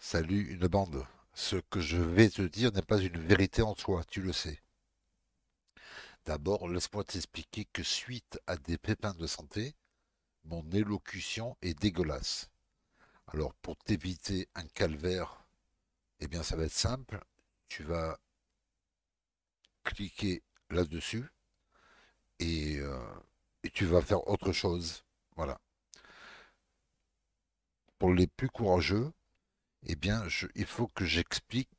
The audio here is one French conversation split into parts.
Salut une bande. Ce que je vais te dire n'est pas une vérité en soi, tu le sais. D'abord, laisse-moi t'expliquer que suite à des pépins de santé, mon élocution est dégueulasse. Alors pour t'éviter un calvaire, eh bien ça va être simple. Tu vas cliquer là-dessus et, euh, et tu vas faire autre chose. Voilà. Pour les plus courageux, eh bien, il faut que j'explique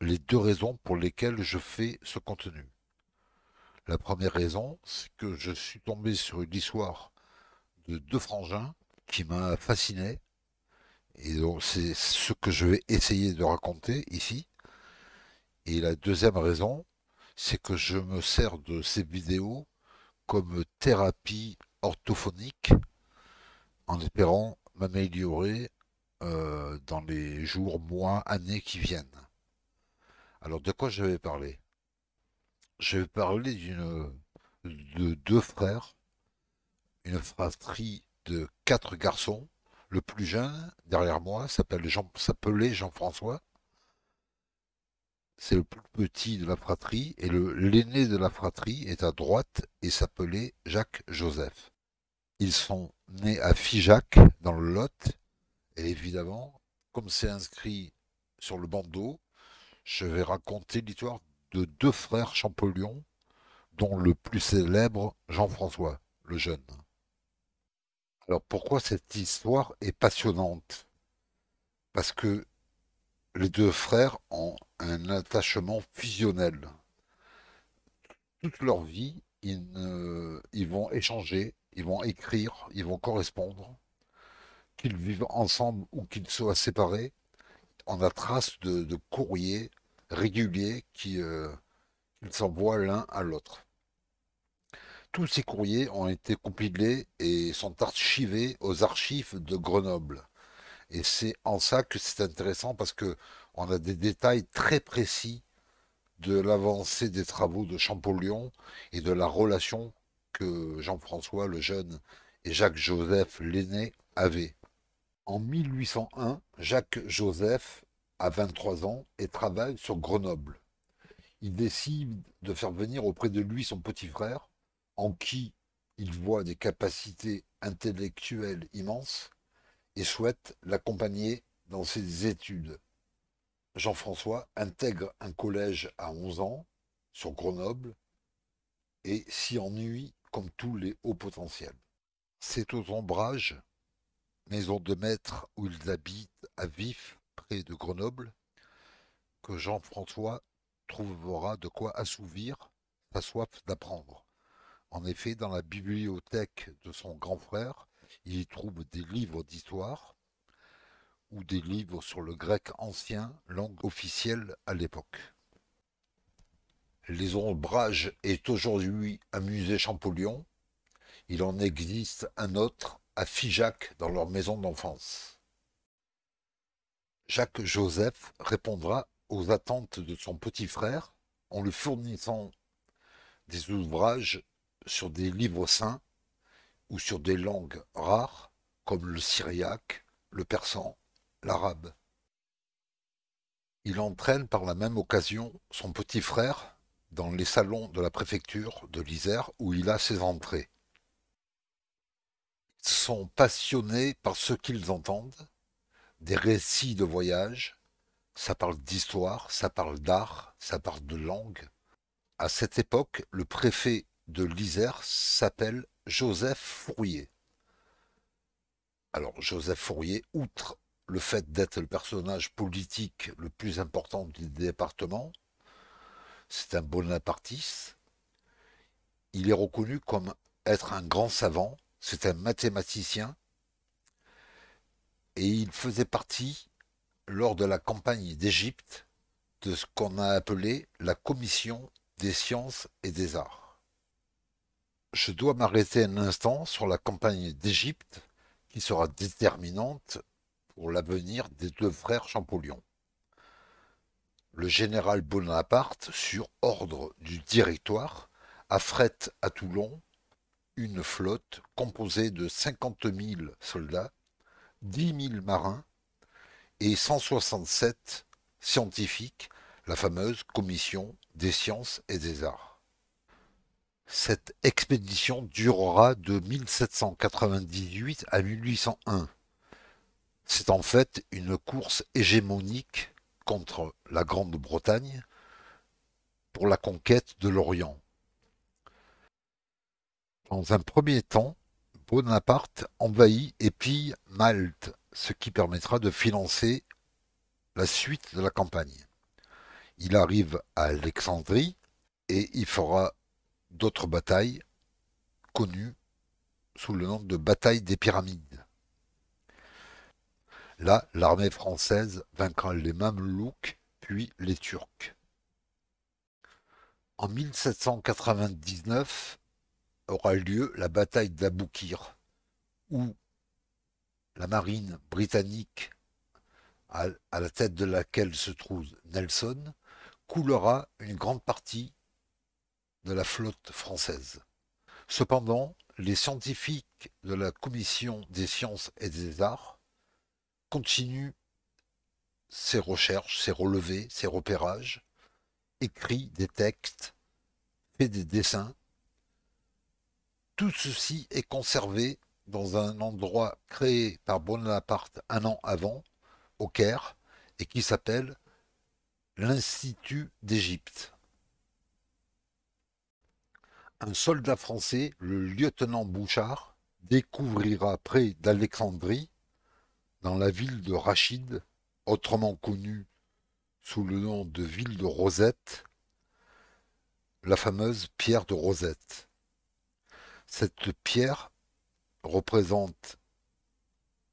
les deux raisons pour lesquelles je fais ce contenu. La première raison, c'est que je suis tombé sur une histoire de deux frangins qui m'a fasciné. Et donc, c'est ce que je vais essayer de raconter ici. Et la deuxième raison, c'est que je me sers de ces vidéos comme thérapie orthophonique en espérant m'améliorer euh, dans les jours, mois, années qui viennent. Alors de quoi je vais parler Je vais parler d'une de deux frères, une fratrie de quatre garçons. Le plus jeune, derrière moi, s'appelait Jean, Jean-François. C'est le plus petit de la fratrie et l'aîné de la fratrie est à droite et s'appelait Jacques-Joseph. Ils sont nés à Figeac, dans le Lot, et évidemment, comme c'est inscrit sur le bandeau, je vais raconter l'histoire de deux frères Champollion, dont le plus célèbre Jean-François, le jeune. Alors pourquoi cette histoire est passionnante Parce que les deux frères ont un attachement fusionnel. Toute leur vie, ils, ils vont échanger, ils vont écrire, ils vont correspondre qu'ils vivent ensemble ou qu'ils soient séparés, on a trace de, courriers réguliers qui euh, s'envoient l'un à l'autre. Tous ces courriers ont été compilés et sont archivés aux archives de Grenoble. Et c'est en ça que c'est intéressant parce que on a des détails très précis de l'avancée des travaux de Champollion et de la relation que Jean-François le jeune et Jacques-Joseph l'aîné avaient. En 1801, Jacques Joseph a 23 ans et travaille sur Grenoble. Il décide de faire venir auprès de lui son petit frère, en qui il voit des capacités intellectuelles immenses et souhaite l'accompagner dans ses études. Jean-François intègre un collège à 11 ans sur Grenoble et s'y ennuie comme tous les hauts potentiels. C'est aux ombrages maison de maître où ils habitent à Vif près de Grenoble, que Jean-François trouvera de quoi assouvir sa soif d'apprendre. En effet, dans la bibliothèque de son grand frère, il y trouve des livres d'histoire ou des livres sur le grec ancien, langue officielle à l'époque. Les ombrages est aujourd'hui un musée Champollion. Il en existe un autre à Figeac dans leur maison d'enfance. Jacques Joseph répondra aux attentes de son petit frère en lui fournissant des ouvrages sur des livres saints ou sur des langues rares comme le syriaque, le persan, l'arabe. Il entraîne par la même occasion son petit frère dans les salons de la préfecture de l'Isère où il a ses entrées sont passionnés par ce qu'ils entendent, des récits de voyage, ça parle d'histoire, ça parle d'art, ça parle de langue. À cette époque, le préfet de l'Isère s'appelle Joseph Fourier. Alors Joseph Fourier, outre le fait d'être le personnage politique le plus important du département, c'est un bonapartiste, il est reconnu comme être un grand savant, c'est un mathématicien et il faisait partie, lors de la campagne d'Égypte, de ce qu'on a appelé la Commission des sciences et des arts. Je dois m'arrêter un instant sur la campagne d'Égypte qui sera déterminante pour l'avenir des deux frères Champollion. Le général Bonaparte, sur ordre du directoire, affrète à Toulon une flotte composée de 50 000 soldats, 10 000 marins et 167 scientifiques, la fameuse Commission des sciences et des arts. Cette expédition durera de 1798 à 1801. C'est en fait une course hégémonique contre la Grande-Bretagne pour la conquête de l'Orient. Dans un premier temps, Bonaparte envahit et pille Malte, ce qui permettra de financer la suite de la campagne. Il arrive à Alexandrie et il fera d'autres batailles connues sous le nom de bataille des pyramides. Là, l'armée française vaincra les Mamelouks puis les Turcs. En 1799, aura lieu la bataille d'Aboukir, où la marine britannique, à, la tête de laquelle se trouve Nelson, coulera une grande partie de la flotte française. Cependant, les scientifiques de la Commission des sciences et des arts continuent ses recherches, ses relevés, ses repérages, écrit des textes, et des dessins tout ceci est conservé dans un endroit créé par Bonaparte un an avant, au Caire, et qui s'appelle l'Institut d'Égypte. Un soldat français, le lieutenant Bouchard, découvrira près d'Alexandrie, dans la ville de Rachid, autrement connue sous le nom de ville de Rosette, la fameuse pierre de Rosette. Cette pierre représente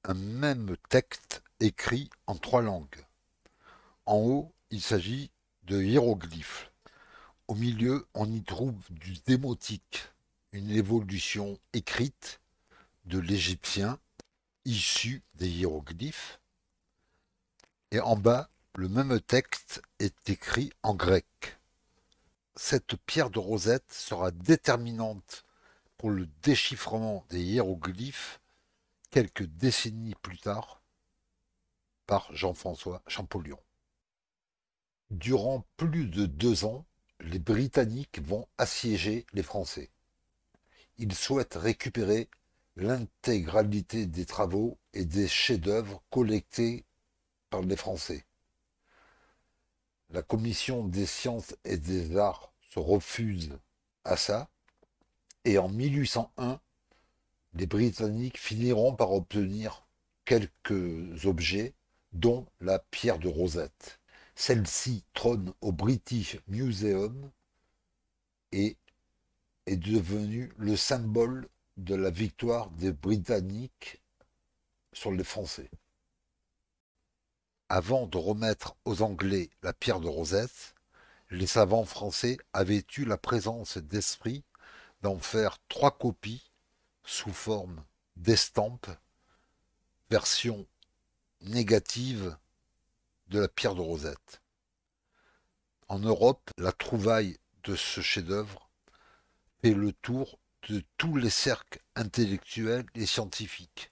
un même texte écrit en trois langues. En haut, il s'agit de hiéroglyphes. Au milieu, on y trouve du démotique, une évolution écrite de l'égyptien issu des hiéroglyphes. Et en bas, le même texte est écrit en grec. Cette pierre de Rosette sera déterminante pour le déchiffrement des hiéroglyphes quelques décennies plus tard par Jean-François Champollion. Durant plus de deux ans, les Britanniques vont assiéger les Français. Ils souhaitent récupérer l'intégralité des travaux et des chefs-d'œuvre collectés par les Français. La Commission des sciences et des arts se refuse à ça et en 1801, les Britanniques finiront par obtenir quelques objets, dont la pierre de Rosette. Celle-ci trône au British Museum et est devenue le symbole de la victoire des Britanniques sur les Français. Avant de remettre aux Anglais la pierre de Rosette, les savants français avaient eu la présence d'esprit d'en faire trois copies sous forme d'estampes, version négative de la pierre de Rosette. En Europe, la trouvaille de ce chef-d'œuvre fait le tour de tous les cercles intellectuels et scientifiques,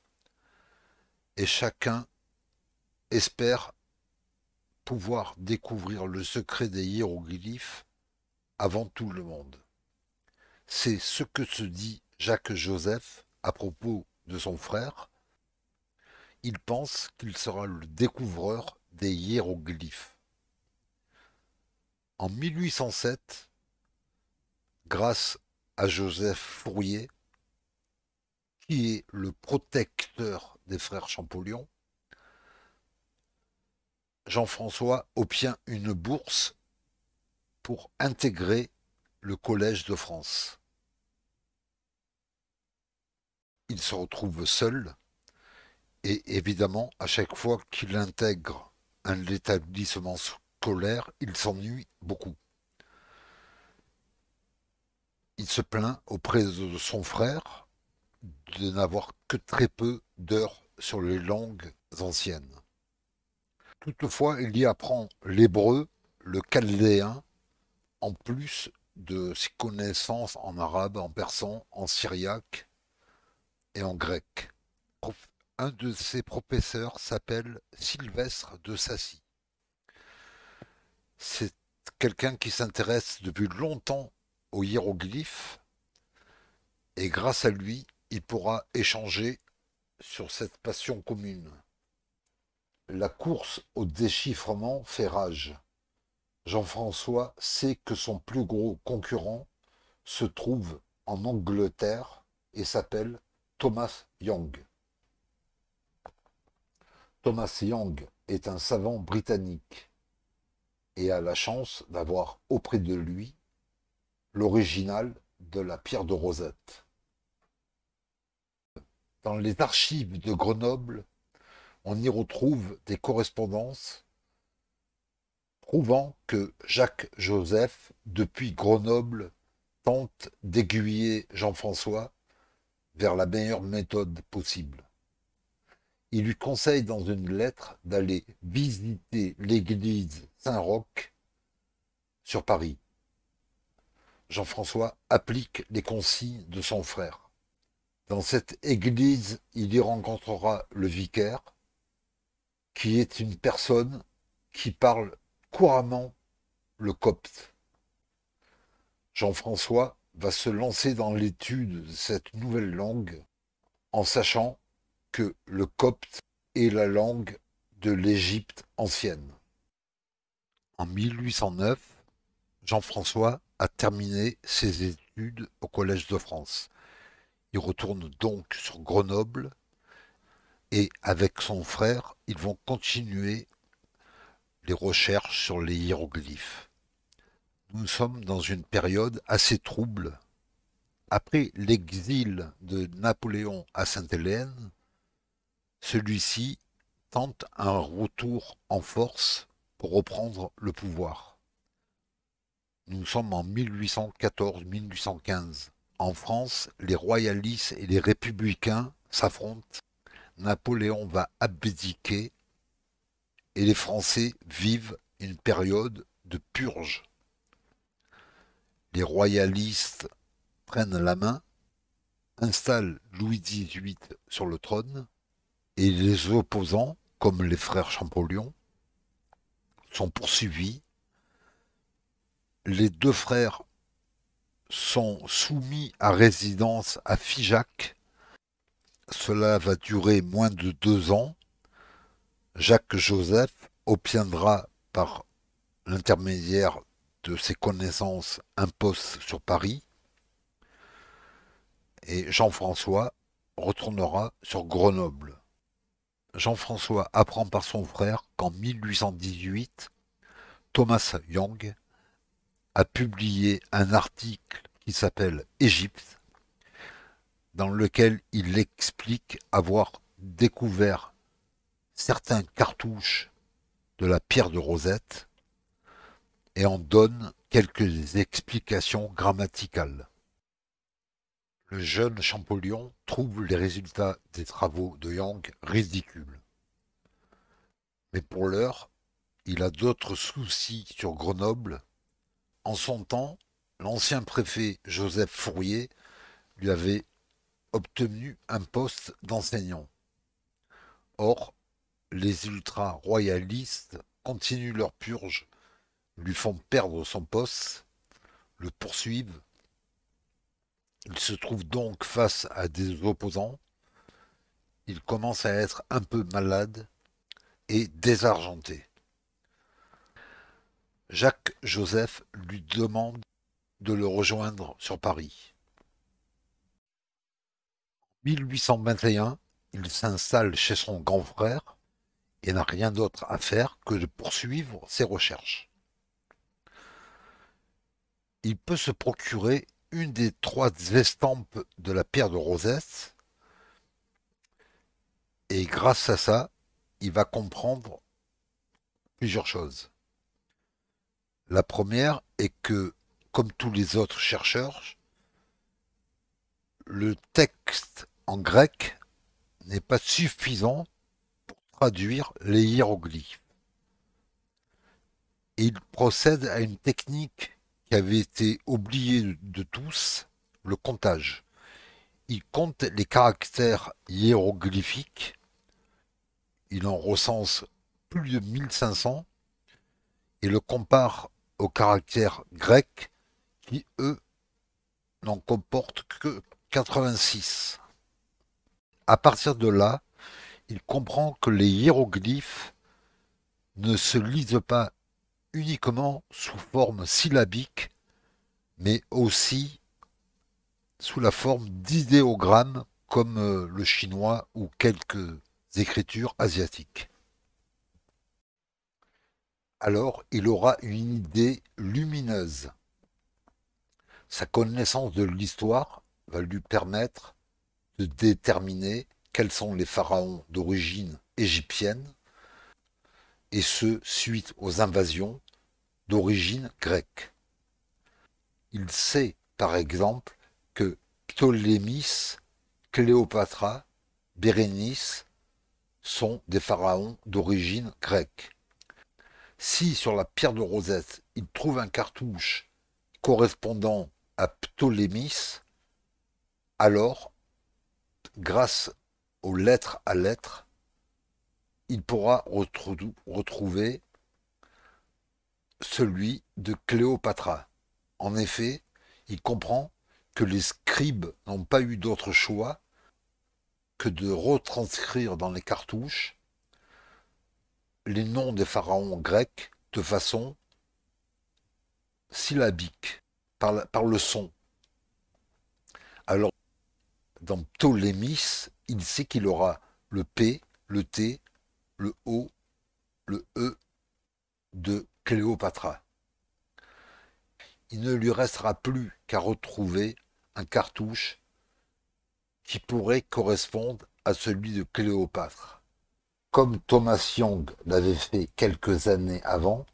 et chacun espère pouvoir découvrir le secret des hiéroglyphes avant tout le monde. C'est ce que se dit Jacques Joseph à propos de son frère. Il pense qu'il sera le découvreur des hiéroglyphes. En 1807, grâce à Joseph Fourier, qui est le protecteur des frères Champollion, Jean-François obtient une bourse pour intégrer le Collège de France. Il se retrouve seul et évidemment, à chaque fois qu'il intègre un établissement scolaire, il s'ennuie beaucoup. Il se plaint auprès de son frère de n'avoir que très peu d'heures sur les langues anciennes. Toutefois, il y apprend l'hébreu, le chaldéen, en plus de ses connaissances en arabe, en persan, en syriaque et en grec. Un de ses professeurs s'appelle Sylvestre de Sassy. C'est quelqu'un qui s'intéresse depuis longtemps aux hiéroglyphes et grâce à lui, il pourra échanger sur cette passion commune. La course au déchiffrement fait rage. Jean-François sait que son plus gros concurrent se trouve en Angleterre et s'appelle Thomas Young. Thomas Young est un savant britannique et a la chance d'avoir auprès de lui l'original de la pierre de Rosette. Dans les archives de Grenoble, on y retrouve des correspondances prouvant que Jacques Joseph, depuis Grenoble, tente d'aiguiller Jean-François vers la meilleure méthode possible. Il lui conseille dans une lettre d'aller visiter l'église Saint-Roch sur Paris. Jean-François applique les consignes de son frère. Dans cette église, il y rencontrera le vicaire, qui est une personne qui parle couramment le copte. Jean-François va se lancer dans l'étude de cette nouvelle langue en sachant que le copte est la langue de l'Égypte ancienne. En 1809, Jean-François a terminé ses études au Collège de France. Il retourne donc sur Grenoble et avec son frère, ils vont continuer des recherches sur les hiéroglyphes. Nous sommes dans une période assez trouble. Après l'exil de Napoléon à Sainte-Hélène, celui-ci tente un retour en force pour reprendre le pouvoir. Nous sommes en 1814-1815. En France, les royalistes et les républicains s'affrontent. Napoléon va abdiquer et les Français vivent une période de purge. Les royalistes prennent la main, installent Louis XVIII sur le trône, et les opposants, comme les frères Champollion, sont poursuivis. Les deux frères sont soumis à résidence à Figeac. Cela va durer moins de deux ans Jacques-Joseph obtiendra par l'intermédiaire de ses connaissances un poste sur Paris et Jean-François retournera sur Grenoble. Jean-François apprend par son frère qu'en 1818, Thomas Young a publié un article qui s'appelle Égypte, dans lequel il explique avoir découvert certains cartouches de la pierre de Rosette et en donne quelques explications grammaticales. Le jeune Champollion trouve les résultats des travaux de Yang ridicules. Mais pour l'heure, il a d'autres soucis sur Grenoble. En son temps, l'ancien préfet Joseph Fourier lui avait obtenu un poste d'enseignant. Or, les ultra-royalistes continuent leur purge, lui font perdre son poste, le poursuivent. Il se trouve donc face à des opposants. Il commence à être un peu malade et désargenté. Jacques Joseph lui demande de le rejoindre sur Paris. 1821, il s'installe chez son grand frère, il n'a rien d'autre à faire que de poursuivre ses recherches. Il peut se procurer une des trois estampes de la pierre de Rosès, et grâce à ça, il va comprendre plusieurs choses. La première est que, comme tous les autres chercheurs, le texte en grec n'est pas suffisant traduire les hiéroglyphes. Et il procède à une technique qui avait été oubliée de tous, le comptage. Il compte les caractères hiéroglyphiques, il en recense plus de 1500 et le compare aux caractères grecs qui, eux, n'en comportent que 86. À partir de là, il comprend que les hiéroglyphes ne se lisent pas uniquement sous forme syllabique, mais aussi sous la forme d'idéogrammes comme euh, le chinois ou quelques écritures asiatiques. Alors il aura une idée lumineuse. Sa connaissance de l'histoire va lui permettre de déterminer quels sont les pharaons d'origine égyptienne, et ce, suite aux invasions d'origine grecque. Il sait, par exemple, que Ptolémis, Cléopatra, Bérénice sont des pharaons d'origine grecque. Si sur la pierre de Rosette, il trouve un cartouche correspondant à Ptolémis, alors, grâce à aux lettres à lettres, il pourra retrouver celui de Cléopâtre. En effet, il comprend que les scribes n'ont pas eu d'autre choix que de retranscrire dans les cartouches les noms des pharaons grecs de façon syllabique, par, par le son. Alors, dans Ptolémis, il sait qu'il aura le P, le T, le O, le E de Cléopatra. Il ne lui restera plus qu'à retrouver un cartouche qui pourrait correspondre à celui de Cléopâtre. Comme Thomas Young l'avait fait quelques années avant,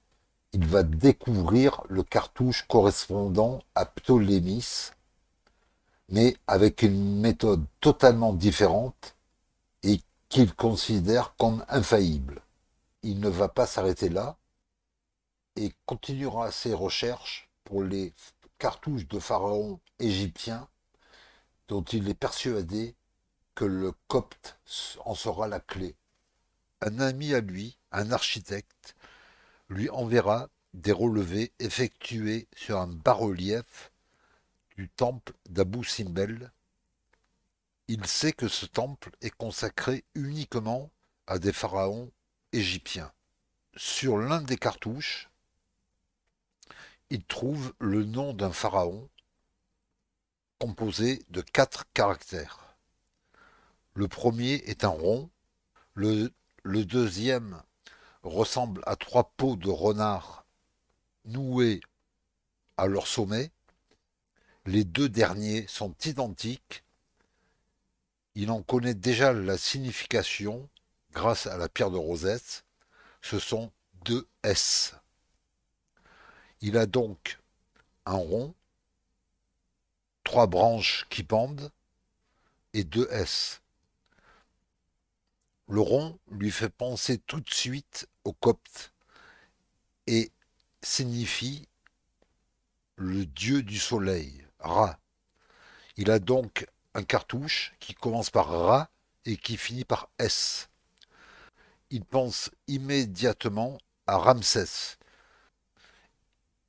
il va découvrir le cartouche correspondant à Ptolémis mais avec une méthode totalement différente et qu'il considère comme infaillible. Il ne va pas s'arrêter là et continuera ses recherches pour les cartouches de pharaons égyptiens dont il est persuadé que le copte en sera la clé. Un ami à lui, un architecte, lui enverra des relevés effectués sur un bas-relief du temple d'Abu Simbel. Il sait que ce temple est consacré uniquement à des pharaons égyptiens. Sur l'un des cartouches, il trouve le nom d'un pharaon composé de quatre caractères. Le premier est un rond, le, deuxième ressemble à trois peaux de renard nouées à leur sommet, les deux derniers sont identiques. Il en connaît déjà la signification grâce à la pierre de Rosette. Ce sont deux S. Il a donc un rond, trois branches qui pendent et deux S. Le rond lui fait penser tout de suite au copte et signifie le dieu du soleil. Ra. Il a donc un cartouche qui commence par Ra et qui finit par S. Il pense immédiatement à Ramsès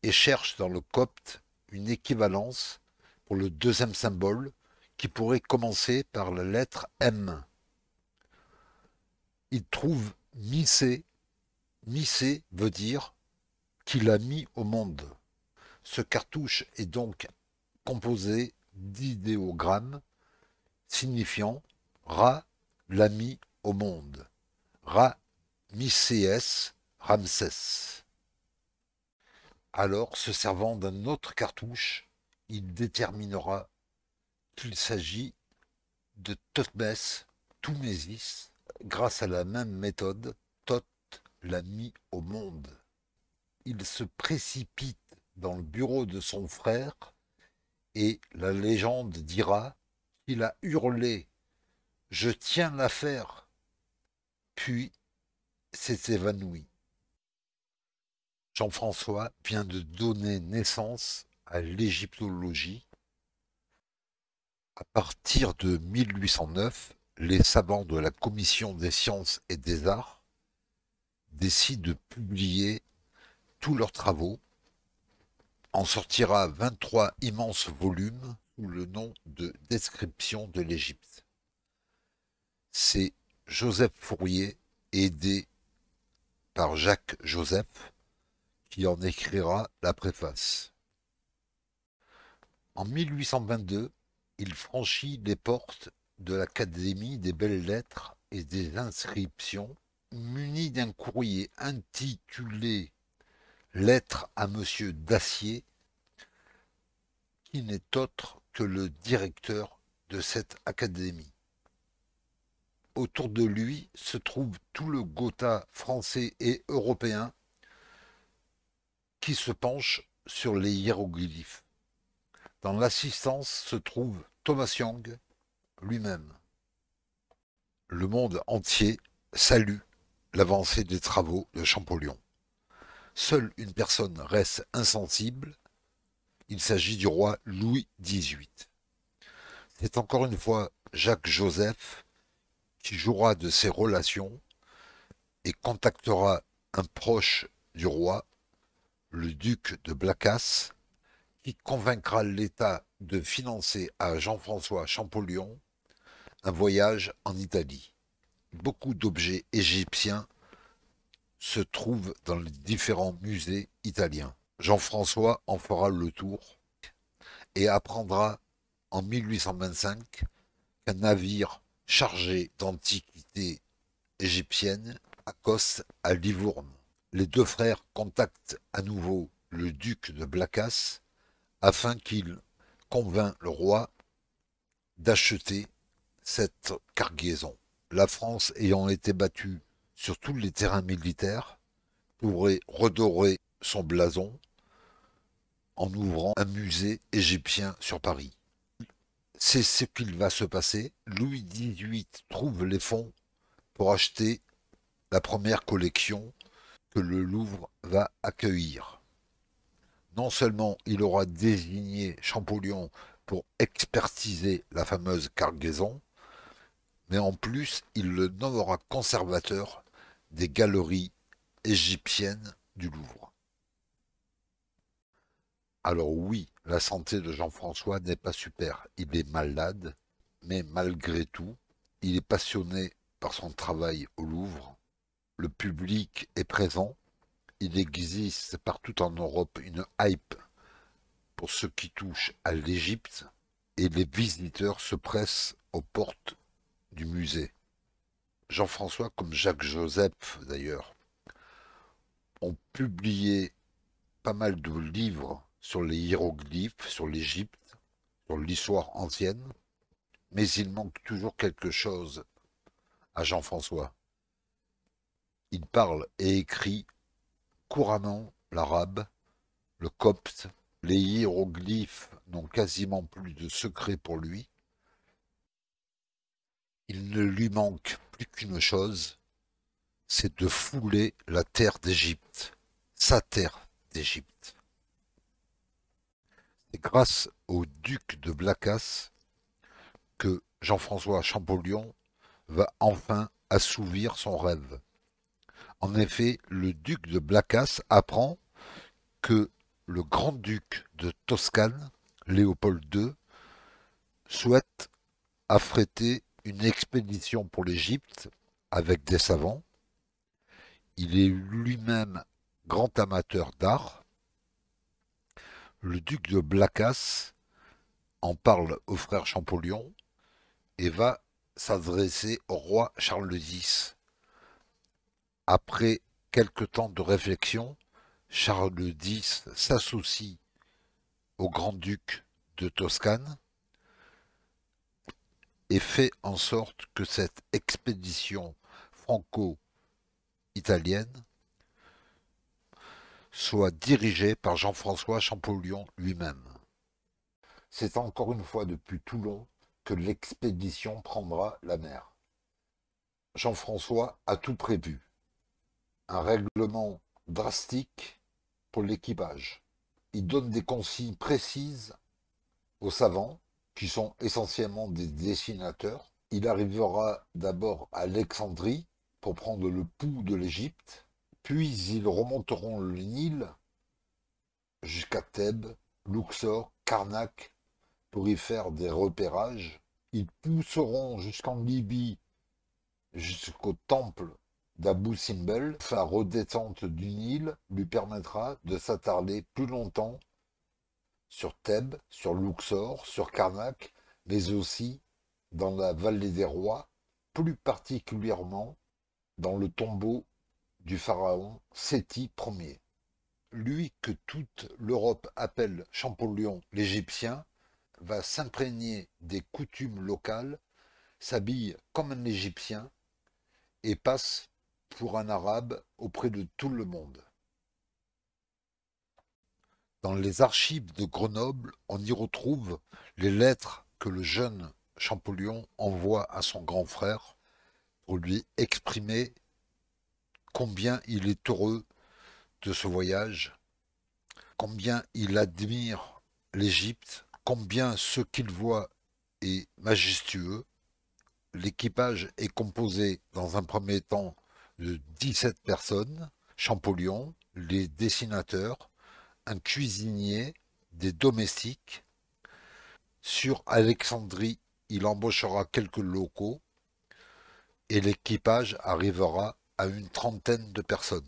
et cherche dans le copte une équivalence pour le deuxième symbole qui pourrait commencer par la lettre M. Il trouve misé. Misé veut dire qu'il a mis au monde. Ce cartouche est donc composé d'idéogrammes signifiant Ra, l'ami au monde, Ra, mi-c-s, Ramsès. Alors, se servant d'un autre cartouche, il déterminera qu'il s'agit de Totmes Toumésis, grâce à la même méthode, Tot l'a au monde. Il se précipite dans le bureau de son frère et la légende dira qu'il a hurlé « Je tiens l'affaire !» puis s'est évanoui. Jean-François vient de donner naissance à l'égyptologie. À partir de 1809, les savants de la Commission des sciences et des arts décident de publier tous leurs travaux en sortira 23 immenses volumes sous le nom de Description de l'Égypte. C'est Joseph Fourier, aidé par Jacques Joseph, qui en écrira la préface. En 1822, il franchit les portes de l'Académie des belles-lettres et des inscriptions, muni d'un courrier intitulé lettre à Monsieur Dacier, qui n'est autre que le directeur de cette académie. Autour de lui se trouve tout le Gotha français et européen qui se penche sur les hiéroglyphes. Dans l'assistance se trouve Thomas Young lui-même. Le monde entier salue l'avancée des travaux de Champollion. Seule une personne reste insensible. Il s'agit du roi Louis XVIII. C'est encore une fois Jacques Joseph qui jouera de ses relations et contactera un proche du roi, le duc de Blacas, qui convaincra l'État de financer à Jean-François Champollion un voyage en Italie. Beaucoup d'objets égyptiens se trouvent dans les différents musées italiens. Jean-François en fera le tour et apprendra en 1825 qu'un navire chargé d'antiquités égyptiennes accoste à Livourne. Les deux frères contactent à nouveau le duc de Blacas afin qu'il convainc le roi d'acheter cette cargaison. La France ayant été battue sur tous les terrains militaires pourrait redorer son blason en ouvrant un musée égyptien sur Paris. C'est ce qu'il va se passer. Louis XVIII trouve les fonds pour acheter la première collection que le Louvre va accueillir. Non seulement il aura désigné Champollion pour expertiser la fameuse cargaison, mais en plus il le nommera conservateur des galeries égyptiennes du Louvre. Alors oui, la santé de Jean-François n'est pas super, il est malade, mais malgré tout, il est passionné par son travail au Louvre, le public est présent, il existe partout en Europe une hype pour ce qui touche à l'Égypte, et les visiteurs se pressent aux portes du musée. Jean-François, comme Jacques Joseph d'ailleurs, ont publié pas mal de livres sur les hiéroglyphes, sur l'Égypte, sur l'histoire ancienne, mais il manque toujours quelque chose à Jean-François. Il parle et écrit couramment l'arabe, le copte, les hiéroglyphes n'ont quasiment plus de secret pour lui. Il ne lui manque plus qu'une chose, c'est de fouler la terre d'Égypte, sa terre d'Égypte. C'est grâce au duc de Blacas que Jean-François Champollion va enfin assouvir son rêve. En effet, le duc de Blacas apprend que le grand-duc de Toscane, Léopold II, souhaite affréter une expédition pour l'Égypte avec des savants. Il est lui-même grand amateur d'art. Le duc de Blacas en parle au frère Champollion et va s'adresser au roi Charles X. Après quelque temps de réflexion, Charles X s'associe au grand-duc de Toscane et fait en sorte que cette expédition franco-italienne soit dirigée par Jean-François Champollion lui-même. C'est encore une fois depuis Toulon que l'expédition prendra la mer. Jean-François a tout prévu. Un règlement drastique pour l'équipage. Il donne des consignes précises aux savants qui sont essentiellement des dessinateurs. Il arrivera d'abord à Alexandrie pour prendre le pouls de l'Égypte, puis ils remonteront le Nil jusqu'à Thèbes, Luxor, Karnak, pour y faire des repérages. Ils pousseront jusqu'en Libye, jusqu'au temple d'Abu Simbel. Sa redescente du Nil lui permettra de s'attarder plus longtemps sur Thèbes, sur Luxor, sur Karnak, mais aussi dans la vallée des rois, plus particulièrement dans le tombeau du pharaon Séti Ier. Lui que toute l'Europe appelle Champollion l'Égyptien, va s'imprégner des coutumes locales, s'habille comme un Égyptien et passe pour un Arabe auprès de tout le monde. Dans les archives de Grenoble, on y retrouve les lettres que le jeune Champollion envoie à son grand frère pour lui exprimer combien il est heureux de ce voyage, combien il admire l'Égypte, combien ce qu'il voit est majestueux. L'équipage est composé dans un premier temps de 17 personnes, Champollion, les dessinateurs, un cuisinier, des domestiques. Sur Alexandrie, il embauchera quelques locaux et l'équipage arrivera à une trentaine de personnes.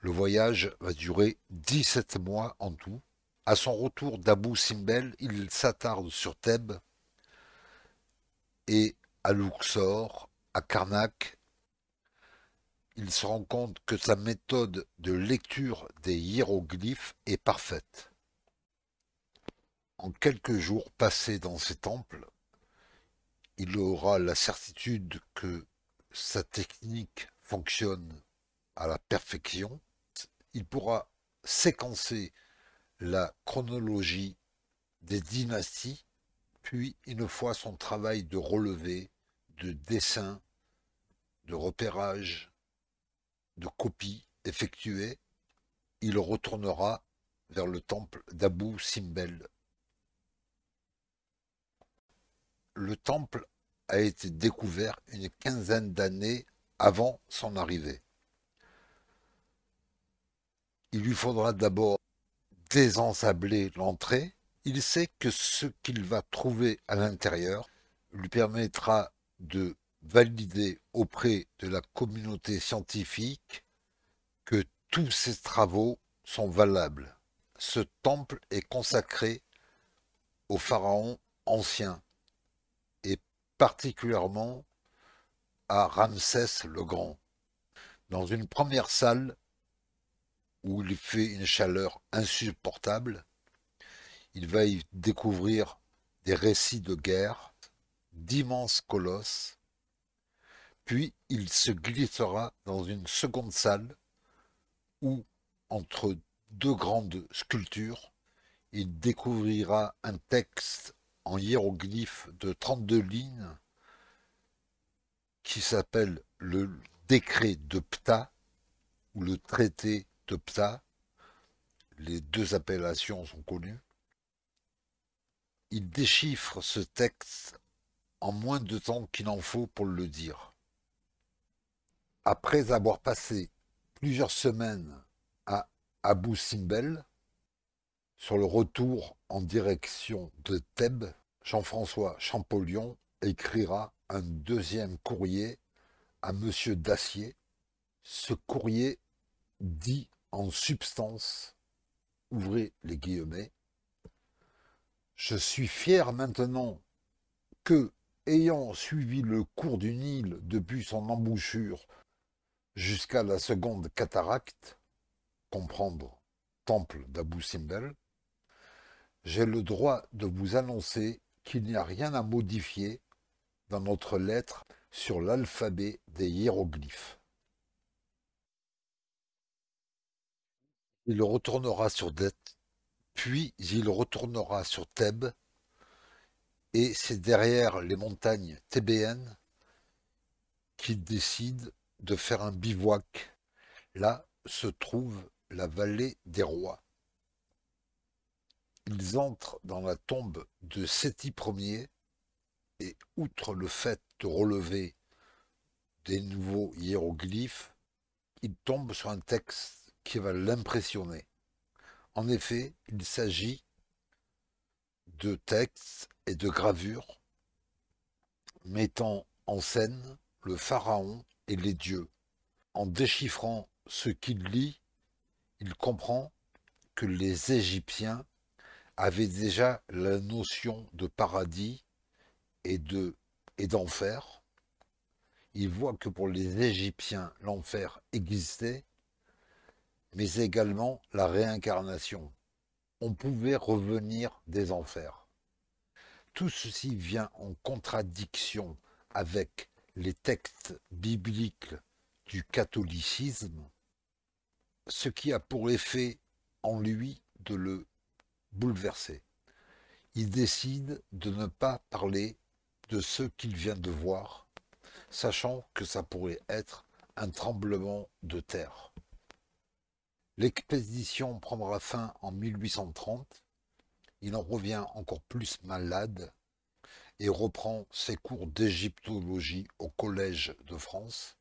Le voyage va durer 17 mois en tout. À son retour d'Abou Simbel, il s'attarde sur Thèbes et à Luxor, à Karnak il se rend compte que sa méthode de lecture des hiéroglyphes est parfaite. En quelques jours passés dans ces temples, il aura la certitude que sa technique fonctionne à la perfection. Il pourra séquencer la chronologie des dynasties, puis une fois son travail de relevé, de dessin, de repérage, de effectuée il retournera vers le temple d'Abu Simbel. Le temple a été découvert une quinzaine d'années avant son arrivée. Il lui faudra d'abord désensabler l'entrée. Il sait que ce qu'il va trouver à l'intérieur lui permettra de valider auprès de la communauté scientifique que tous ses travaux sont valables. Ce temple est consacré au pharaon ancien et particulièrement à Ramsès le Grand, dans une première salle où il fait une chaleur insupportable. Il va y découvrir des récits de guerre, d'immenses colosses, puis il se glissera dans une seconde salle où, entre deux grandes sculptures, il découvrira un texte en hiéroglyphes de 32 lignes qui s'appelle le décret de Ptah ou le traité de Ptah. Les deux appellations sont connues. Il déchiffre ce texte en moins de temps qu'il en faut pour le dire. Après avoir passé plusieurs semaines à Abou Simbel, sur le retour en direction de Thèbes, Jean-François Champollion écrira un deuxième courrier à M. Dacier. Ce courrier dit en substance, ouvrez les guillemets, je suis fier maintenant que, ayant suivi le cours du Nil depuis son embouchure jusqu'à la seconde cataracte, comprendre temple d'Abou Simbel, j'ai le droit de vous annoncer qu'il n'y a rien à modifier dans notre lettre sur l'alphabet des hiéroglyphes. Il retournera sur Det, puis il retournera sur Thèbes, et c'est derrière les montagnes Thébéennes qu'il décide de faire un bivouac. Là se trouve la vallée des rois. Ils entrent dans la tombe de Séti Ier et outre le fait de relever des nouveaux hiéroglyphes, ils tombent sur un texte qui va l'impressionner. En effet, il s'agit de textes et de gravures mettant en scène le pharaon les dieux. En déchiffrant ce qu'il lit, il comprend que les Égyptiens avaient déjà la notion de paradis et de et d'enfer. Il voit que pour les Égyptiens, l'enfer existait, mais également la réincarnation. On pouvait revenir des enfers. Tout ceci vient en contradiction avec les textes bibliques du catholicisme, ce qui a pour effet en lui de le bouleverser. Il décide de ne pas parler de ce qu'il vient de voir, sachant que ça pourrait être un tremblement de terre. L'expédition prendra fin en 1830. Il en revient encore plus malade et reprend ses cours d'égyptologie au Collège de France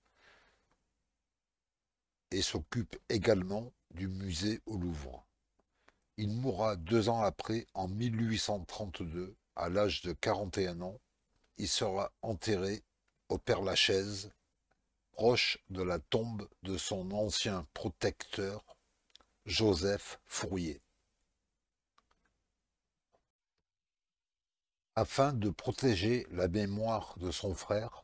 et s'occupe également du musée au Louvre. Il mourra deux ans après, en 1832, à l'âge de 41 ans. Il sera enterré au Père Lachaise, proche de la tombe de son ancien protecteur, Joseph Fourier. Afin de protéger la mémoire de son frère,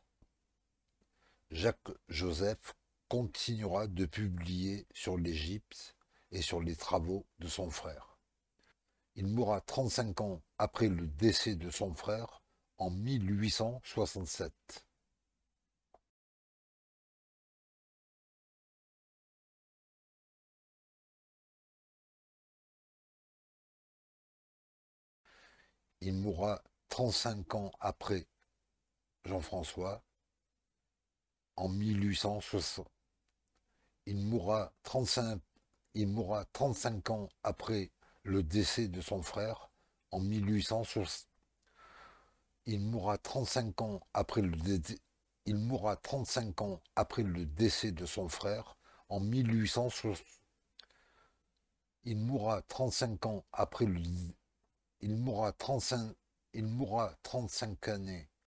Jacques-Joseph continuera de publier sur l'Égypte et sur les travaux de son frère. Il mourra 35 ans après le décès de son frère en 1867. Il mourra 35 ans après Jean-François, en 1860. Il mourra, 35, il mourra 35 ans après le décès de son frère, en 1860. Il mourra 35 ans après le décès, il mourra 35 ans après le décès de son frère en 1860. Il mourra 35 ans après le il mourra 35 il mourra 35 années